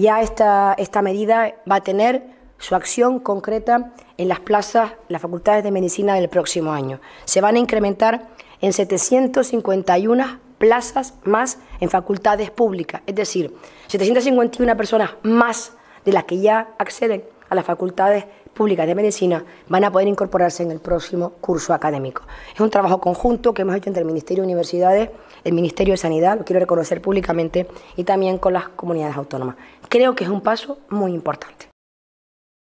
ya esta, esta medida va a tener su acción concreta en las plazas, las facultades de medicina del próximo año. Se van a incrementar en 751 plazas más en facultades públicas, es decir, 751 personas más de las que ya acceden a las facultades públicas de medicina van a poder incorporarse en el próximo curso académico. Es un trabajo conjunto que hemos hecho entre el Ministerio de Universidades, el Ministerio de Sanidad, lo quiero reconocer públicamente, y también con las comunidades autónomas. Creo que es un paso muy importante.